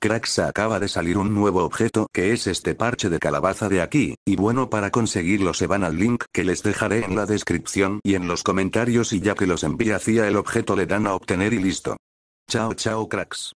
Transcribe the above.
cracks acaba de salir un nuevo objeto que es este parche de calabaza de aquí, y bueno para conseguirlo se van al link que les dejaré en la descripción y en los comentarios y ya que los envía hacia el objeto le dan a obtener y listo. Chao chao cracks.